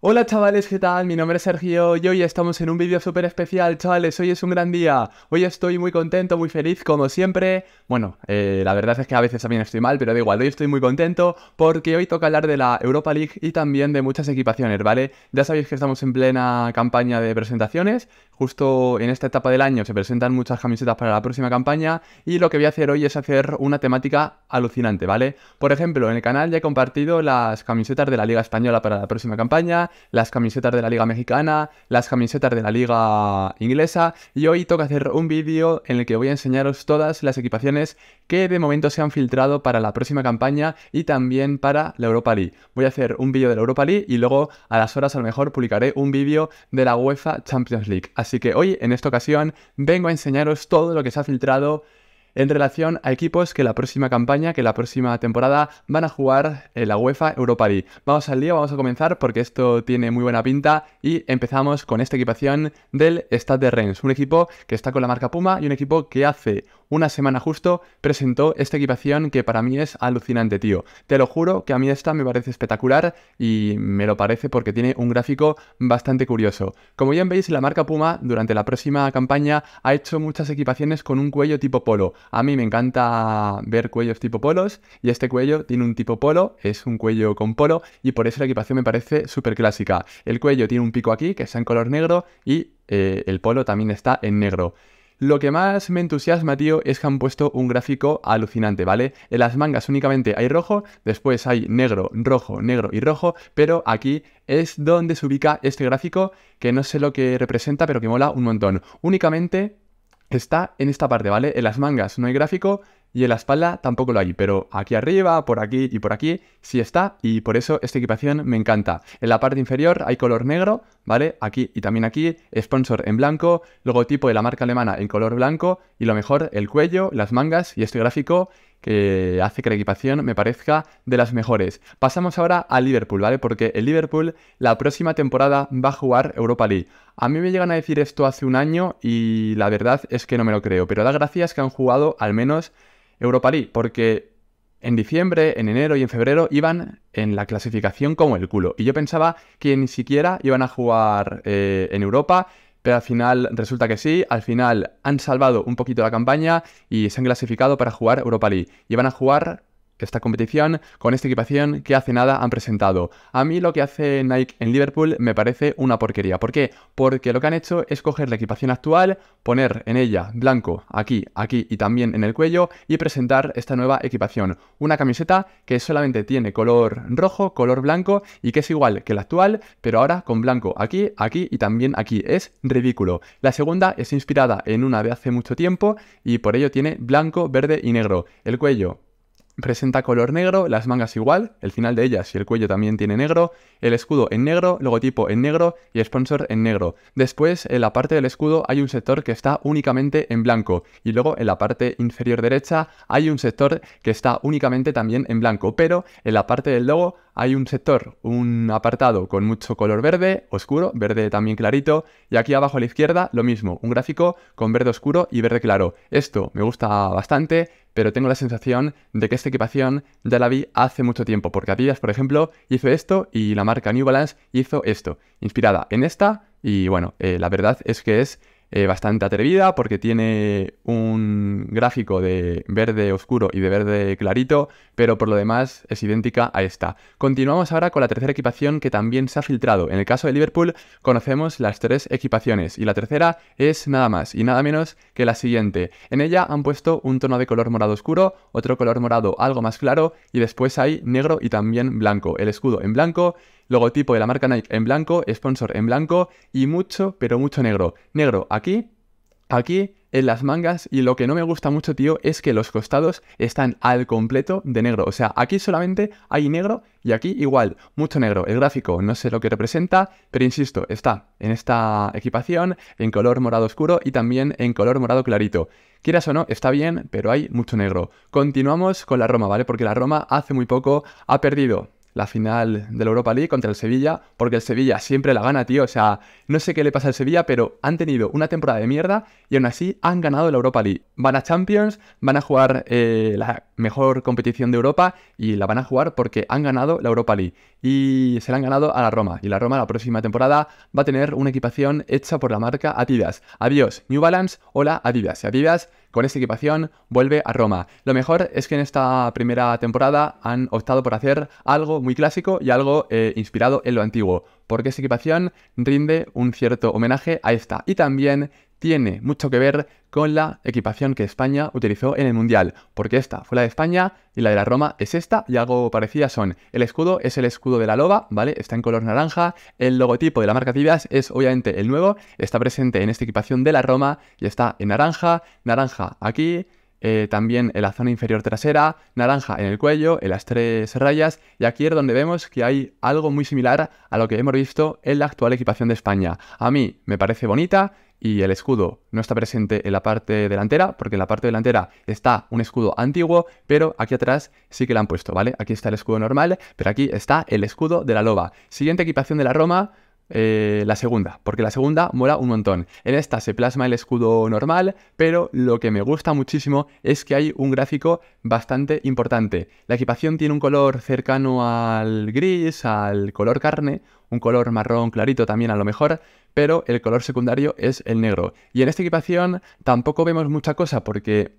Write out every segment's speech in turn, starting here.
Hola chavales, ¿qué tal? Mi nombre es Sergio y hoy estamos en un vídeo súper especial, chavales, hoy es un gran día, hoy estoy muy contento, muy feliz, como siempre, bueno, eh, la verdad es que a veces también estoy mal, pero da igual, hoy estoy muy contento porque hoy toca hablar de la Europa League y también de muchas equipaciones, ¿vale? Ya sabéis que estamos en plena campaña de presentaciones, justo en esta etapa del año se presentan muchas camisetas para la próxima campaña y lo que voy a hacer hoy es hacer una temática alucinante, ¿vale? Por ejemplo, en el canal ya he compartido las camisetas de la Liga Española para la próxima campaña, las camisetas de la Liga Mexicana, las camisetas de la Liga Inglesa y hoy toca hacer un vídeo en el que voy a enseñaros todas las equipaciones que de momento se han filtrado para la próxima campaña y también para la Europa League. Voy a hacer un vídeo de la Europa League y luego a las horas a lo mejor publicaré un vídeo de la UEFA Champions League. Así que hoy en esta ocasión vengo a enseñaros todo lo que se ha filtrado en relación a equipos que la próxima campaña, que la próxima temporada van a jugar en la UEFA Europa League. Vamos al día, vamos a comenzar porque esto tiene muy buena pinta y empezamos con esta equipación del Stade de Rennes, un equipo que está con la marca Puma y un equipo que hace una semana justo, presentó esta equipación que para mí es alucinante, tío. Te lo juro que a mí esta me parece espectacular y me lo parece porque tiene un gráfico bastante curioso. Como bien veis, la marca Puma durante la próxima campaña ha hecho muchas equipaciones con un cuello tipo polo. A mí me encanta ver cuellos tipo polos y este cuello tiene un tipo polo, es un cuello con polo y por eso la equipación me parece súper clásica. El cuello tiene un pico aquí que está en color negro y eh, el polo también está en negro. Lo que más me entusiasma, tío, es que han puesto un gráfico alucinante, ¿vale? En las mangas únicamente hay rojo, después hay negro, rojo, negro y rojo, pero aquí es donde se ubica este gráfico, que no sé lo que representa, pero que mola un montón. Únicamente está en esta parte, ¿vale? En las mangas no hay gráfico, y en la espalda tampoco lo hay, pero aquí arriba, por aquí y por aquí sí está y por eso esta equipación me encanta. En la parte inferior hay color negro, ¿vale? Aquí y también aquí, sponsor en blanco, logotipo de la marca alemana en color blanco y lo mejor, el cuello, las mangas y este gráfico que hace que la equipación me parezca de las mejores. Pasamos ahora a Liverpool, ¿vale? Porque el Liverpool la próxima temporada va a jugar Europa League. A mí me llegan a decir esto hace un año y la verdad es que no me lo creo, pero da gracias que han jugado al menos Europa League, porque en diciembre, en enero y en febrero iban en la clasificación como el culo. Y yo pensaba que ni siquiera iban a jugar eh, en Europa, pero al final resulta que sí. Al final han salvado un poquito la campaña y se han clasificado para jugar Europa League. Y van a jugar esta competición con esta equipación que hace nada han presentado. A mí lo que hace Nike en Liverpool me parece una porquería. ¿Por qué? Porque lo que han hecho es coger la equipación actual, poner en ella blanco aquí, aquí y también en el cuello y presentar esta nueva equipación. Una camiseta que solamente tiene color rojo, color blanco y que es igual que la actual, pero ahora con blanco aquí, aquí y también aquí. Es ridículo. La segunda es inspirada en una de hace mucho tiempo y por ello tiene blanco, verde y negro. El cuello presenta color negro, las mangas igual, el final de ellas y el cuello también tiene negro, el escudo en negro, logotipo en negro y sponsor en negro. Después, en la parte del escudo hay un sector que está únicamente en blanco y luego en la parte inferior derecha hay un sector que está únicamente también en blanco, pero en la parte del logo hay un sector, un apartado con mucho color verde, oscuro, verde también clarito, y aquí abajo a la izquierda lo mismo, un gráfico con verde oscuro y verde claro. Esto me gusta bastante, pero tengo la sensación de que esta equipación ya la vi hace mucho tiempo, porque Adidas, por ejemplo, hizo esto y la marca New Balance hizo esto, inspirada en esta, y bueno, eh, la verdad es que es eh, bastante atrevida porque tiene un gráfico de verde oscuro y de verde clarito, pero por lo demás es idéntica a esta. Continuamos ahora con la tercera equipación que también se ha filtrado. En el caso de Liverpool conocemos las tres equipaciones y la tercera es nada más y nada menos que la siguiente. En ella han puesto un tono de color morado oscuro, otro color morado algo más claro y después hay negro y también blanco. El escudo en blanco Logotipo de la marca Nike en blanco, sponsor en blanco y mucho, pero mucho negro. Negro aquí, aquí, en las mangas y lo que no me gusta mucho, tío, es que los costados están al completo de negro. O sea, aquí solamente hay negro y aquí igual, mucho negro. El gráfico no sé lo que representa, pero insisto, está en esta equipación, en color morado oscuro y también en color morado clarito. Quieras o no, está bien, pero hay mucho negro. Continuamos con la Roma, ¿vale? Porque la Roma hace muy poco ha perdido la final de la Europa League contra el Sevilla, porque el Sevilla siempre la gana, tío. O sea, no sé qué le pasa al Sevilla, pero han tenido una temporada de mierda y aún así han ganado la Europa League. Van a Champions, van a jugar eh, la mejor competición de Europa y la van a jugar porque han ganado la Europa League y se la han ganado a la Roma. Y la Roma la próxima temporada va a tener una equipación hecha por la marca Adidas. Adiós, New Balance, hola Adidas. Y Adidas con esta equipación vuelve a Roma. Lo mejor es que en esta primera temporada han optado por hacer algo muy clásico y algo eh, inspirado en lo antiguo, porque esta equipación rinde un cierto homenaje a esta. Y también tiene mucho que ver con la equipación que España utilizó en el Mundial, porque esta fue la de España y la de la Roma es esta y algo parecida son. El escudo es el escudo de la loba, ¿vale? Está en color naranja, el logotipo de la marca Tibias es obviamente el nuevo, está presente en esta equipación de la Roma y está en naranja, naranja aquí, eh, también en la zona inferior trasera, naranja en el cuello, en las tres rayas, y aquí es donde vemos que hay algo muy similar a lo que hemos visto en la actual equipación de España. A mí me parece bonita, y el escudo no está presente en la parte delantera, porque en la parte delantera está un escudo antiguo, pero aquí atrás sí que lo han puesto, ¿vale? Aquí está el escudo normal, pero aquí está el escudo de la loba. Siguiente equipación de la Roma, eh, la segunda, porque la segunda mola un montón. En esta se plasma el escudo normal, pero lo que me gusta muchísimo es que hay un gráfico bastante importante. La equipación tiene un color cercano al gris, al color carne, un color marrón clarito también a lo mejor, pero el color secundario es el negro. Y en esta equipación tampoco vemos mucha cosa porque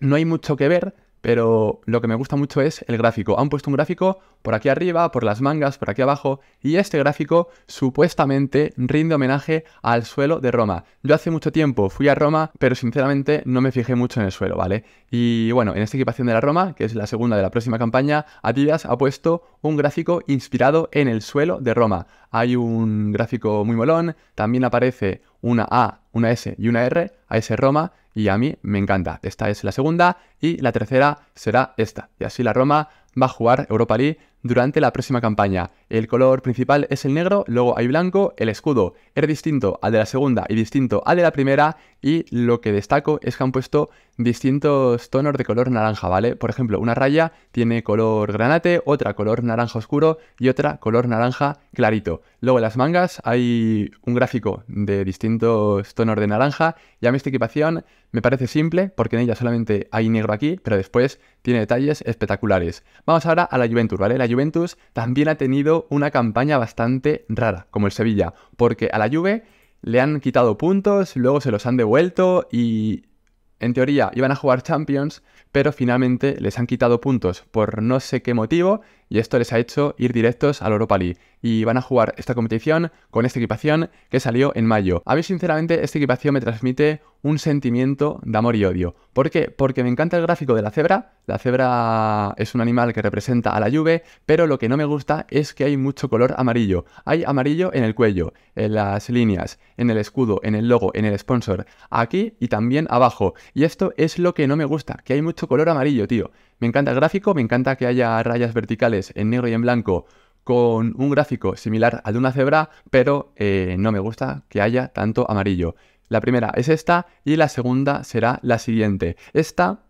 no hay mucho que ver, pero lo que me gusta mucho es el gráfico. Han puesto un gráfico por aquí arriba, por las mangas, por aquí abajo, y este gráfico supuestamente rinde homenaje al suelo de Roma. Yo hace mucho tiempo fui a Roma, pero sinceramente no me fijé mucho en el suelo, ¿vale? Y bueno, en esta equipación de la Roma, que es la segunda de la próxima campaña, Adidas ha puesto un gráfico inspirado en el suelo de Roma. Hay un gráfico muy molón, también aparece una A una S y una R, a ese Roma, y a mí me encanta. Esta es la segunda y la tercera será esta. Y así la Roma va a jugar Europa League durante la próxima campaña. El color principal es el negro, luego hay blanco, el escudo es distinto al de la segunda y distinto al de la primera y lo que destaco es que han puesto distintos tonos de color naranja, ¿vale? Por ejemplo, una raya tiene color granate, otra color naranja oscuro y otra color naranja clarito. Luego en las mangas hay un gráfico de distintos tonos de naranja y a mí esta equipación me parece simple porque en ella solamente hay negro aquí, pero después tiene detalles espectaculares. Vamos ahora a la Juventus, ¿vale? La Juventus también ha tenido una campaña bastante rara, como el Sevilla, porque a la Juve le han quitado puntos, luego se los han devuelto y en teoría iban a jugar Champions, pero finalmente les han quitado puntos por no sé qué motivo y esto les ha hecho ir directos al Europa League. Y van a jugar esta competición con esta equipación que salió en mayo. A mí sinceramente esta equipación me transmite un sentimiento de amor y odio. ¿Por qué? Porque me encanta el gráfico de la cebra. La cebra es un animal que representa a la lluvia, pero lo que no me gusta es que hay mucho color amarillo. Hay amarillo en el cuello, en las líneas, en el escudo, en el logo, en el sponsor, aquí y también abajo. Y esto es lo que no me gusta, que hay mucho color amarillo, tío. Me encanta el gráfico, me encanta que haya rayas verticales en negro y en blanco con un gráfico similar al de una cebra, pero eh, no me gusta que haya tanto amarillo. La primera es esta y la segunda será la siguiente. Esta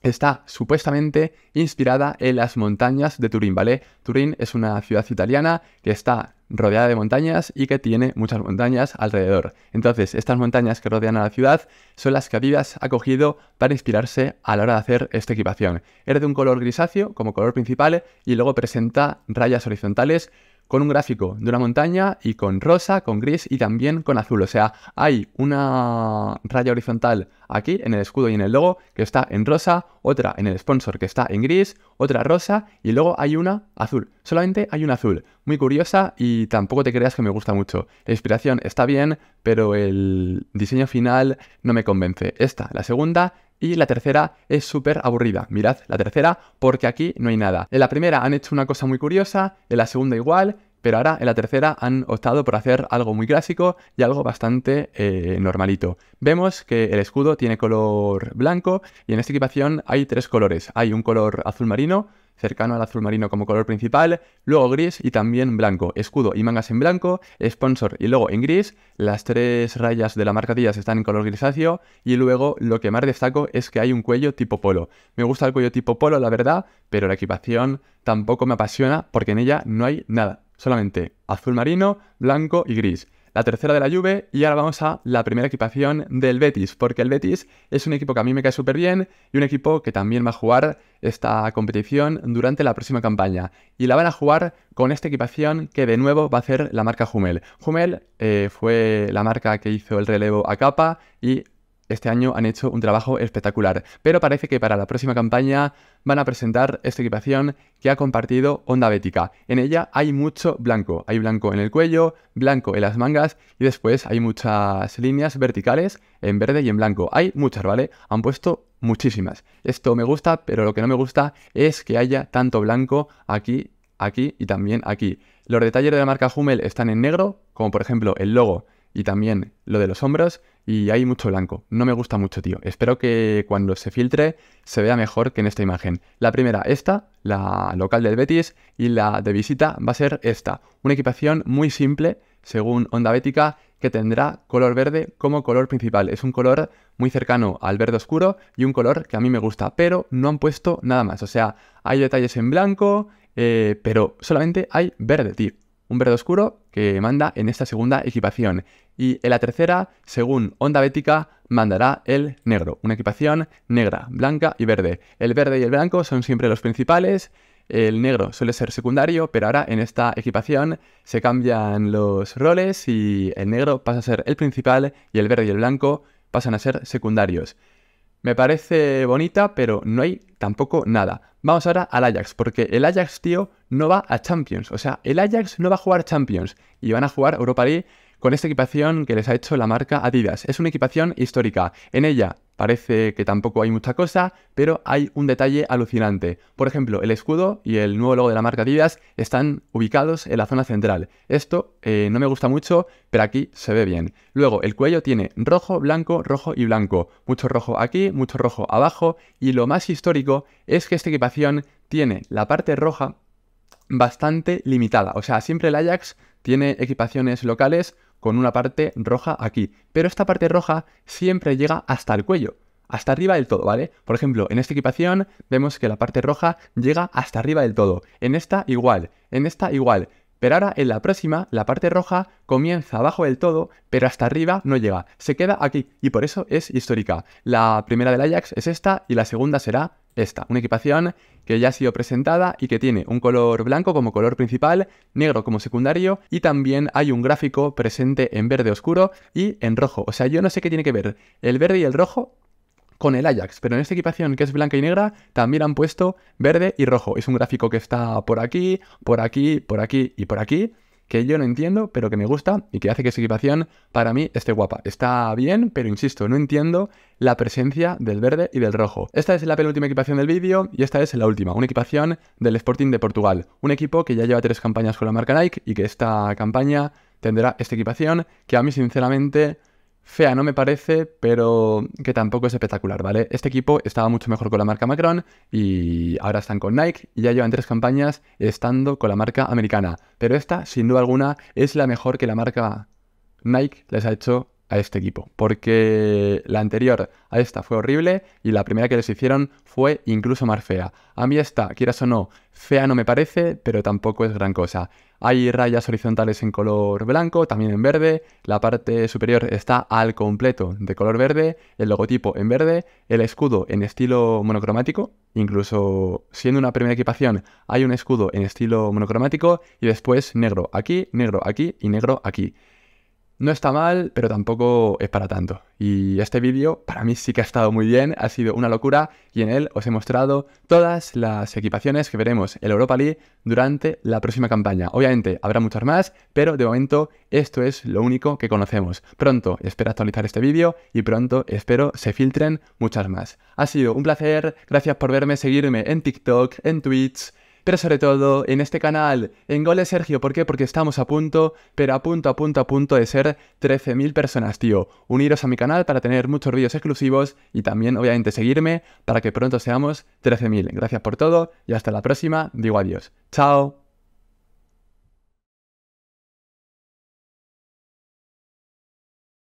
está supuestamente inspirada en las montañas de Turín, ¿vale? Turín es una ciudad italiana que está rodeada de montañas y que tiene muchas montañas alrededor. Entonces, estas montañas que rodean a la ciudad son las que Adidas ha cogido para inspirarse a la hora de hacer esta equipación. Era de un color grisáceo como color principal y luego presenta rayas horizontales con un gráfico de una montaña y con rosa, con gris y también con azul. O sea, hay una raya horizontal aquí en el escudo y en el logo que está en rosa, otra en el sponsor que está en gris, otra rosa y luego hay una azul. Solamente hay una azul. Muy curiosa y tampoco te creas que me gusta mucho. La inspiración está bien, pero el diseño final no me convence. Esta, la segunda, y la tercera es súper aburrida. Mirad la tercera porque aquí no hay nada. En la primera han hecho una cosa muy curiosa, en la segunda igual, pero ahora en la tercera han optado por hacer algo muy clásico y algo bastante eh, normalito. Vemos que el escudo tiene color blanco y en esta equipación hay tres colores. Hay un color azul marino, cercano al azul marino como color principal, luego gris y también blanco. Escudo y mangas en blanco, sponsor y luego en gris, las tres rayas de la marca están en color grisáceo y luego lo que más destaco es que hay un cuello tipo polo. Me gusta el cuello tipo polo, la verdad, pero la equipación tampoco me apasiona porque en ella no hay nada, solamente azul marino, blanco y gris la tercera de la Juve y ahora vamos a la primera equipación del Betis, porque el Betis es un equipo que a mí me cae súper bien y un equipo que también va a jugar esta competición durante la próxima campaña y la van a jugar con esta equipación que de nuevo va a ser la marca Jumel. Jumel eh, fue la marca que hizo el relevo a capa y este año han hecho un trabajo espectacular, pero parece que para la próxima campaña van a presentar esta equipación que ha compartido Onda Bética. En ella hay mucho blanco, hay blanco en el cuello, blanco en las mangas y después hay muchas líneas verticales en verde y en blanco. Hay muchas, ¿vale? Han puesto muchísimas. Esto me gusta, pero lo que no me gusta es que haya tanto blanco aquí, aquí y también aquí. Los detalles de la marca Hummel están en negro, como por ejemplo el logo y también lo de los hombros y hay mucho blanco. No me gusta mucho, tío. Espero que cuando se filtre se vea mejor que en esta imagen. La primera, esta, la local del Betis, y la de visita va a ser esta. Una equipación muy simple, según Onda Bética, que tendrá color verde como color principal. Es un color muy cercano al verde oscuro y un color que a mí me gusta, pero no han puesto nada más. O sea, hay detalles en blanco, eh, pero solamente hay verde, tío un verde oscuro que manda en esta segunda equipación. Y en la tercera, según onda bética, mandará el negro. Una equipación negra, blanca y verde. El verde y el blanco son siempre los principales. El negro suele ser secundario, pero ahora en esta equipación se cambian los roles y el negro pasa a ser el principal y el verde y el blanco pasan a ser secundarios. Me parece bonita, pero no hay tampoco nada. Vamos ahora al Ajax, porque el Ajax, tío, no va a Champions. O sea, el Ajax no va a jugar Champions y van a jugar Europa League con esta equipación que les ha hecho la marca Adidas. Es una equipación histórica. En ella Parece que tampoco hay mucha cosa, pero hay un detalle alucinante. Por ejemplo, el escudo y el nuevo logo de la marca Adidas están ubicados en la zona central. Esto eh, no me gusta mucho, pero aquí se ve bien. Luego, el cuello tiene rojo, blanco, rojo y blanco. Mucho rojo aquí, mucho rojo abajo. Y lo más histórico es que esta equipación tiene la parte roja bastante limitada. O sea, siempre el Ajax tiene equipaciones locales con una parte roja aquí. Pero esta parte roja siempre llega hasta el cuello, hasta arriba del todo, ¿vale? Por ejemplo, en esta equipación vemos que la parte roja llega hasta arriba del todo. En esta igual, en esta igual. Pero ahora en la próxima, la parte roja comienza abajo del todo, pero hasta arriba no llega. Se queda aquí y por eso es histórica. La primera del Ajax es esta y la segunda será esta, una equipación que ya ha sido presentada y que tiene un color blanco como color principal, negro como secundario y también hay un gráfico presente en verde oscuro y en rojo. O sea, yo no sé qué tiene que ver el verde y el rojo con el Ajax, pero en esta equipación que es blanca y negra también han puesto verde y rojo. Es un gráfico que está por aquí, por aquí, por aquí y por aquí que yo no entiendo, pero que me gusta y que hace que esa equipación para mí esté guapa. Está bien, pero insisto, no entiendo la presencia del verde y del rojo. Esta es la penúltima equipación del vídeo y esta es la última, una equipación del Sporting de Portugal, un equipo que ya lleva tres campañas con la marca Nike y que esta campaña tendrá esta equipación que a mí sinceramente Fea no me parece, pero que tampoco es espectacular, ¿vale? Este equipo estaba mucho mejor con la marca Macron y ahora están con Nike y ya llevan tres campañas estando con la marca americana. Pero esta, sin duda alguna, es la mejor que la marca Nike les ha hecho a este equipo, porque la anterior a esta fue horrible y la primera que les hicieron fue incluso más fea. A mí esta, quieras o no, fea no me parece, pero tampoco es gran cosa. Hay rayas horizontales en color blanco, también en verde, la parte superior está al completo de color verde, el logotipo en verde, el escudo en estilo monocromático, incluso siendo una primera equipación hay un escudo en estilo monocromático y después negro aquí, negro aquí y negro aquí. No está mal, pero tampoco es para tanto. Y este vídeo para mí sí que ha estado muy bien, ha sido una locura y en él os he mostrado todas las equipaciones que veremos en Europa League durante la próxima campaña. Obviamente habrá muchas más, pero de momento esto es lo único que conocemos. Pronto espero actualizar este vídeo y pronto espero se filtren muchas más. Ha sido un placer, gracias por verme, seguirme en TikTok, en Twitch pero sobre todo en este canal, en Goles Sergio. ¿Por qué? Porque estamos a punto, pero a punto, a punto, a punto de ser 13.000 personas, tío. Uniros a mi canal para tener muchos vídeos exclusivos y también, obviamente, seguirme para que pronto seamos 13.000. Gracias por todo y hasta la próxima. Digo adiós. Chao.